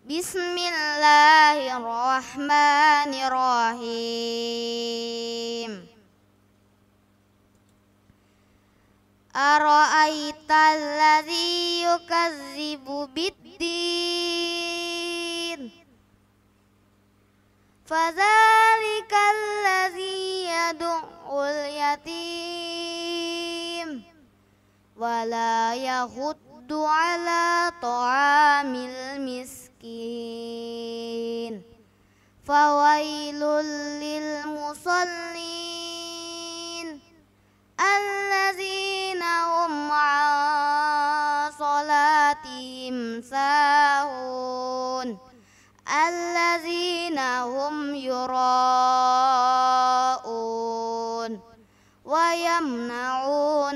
بسم الله الرحمن الرحيم أرأيت الذي يكذب بالدين فذلك الذي يدعو اليتيم ولا يخد على طعام فويل للمصلين الذين هم عن صلاتهم ساهون الذين هم يراءون ويمنعون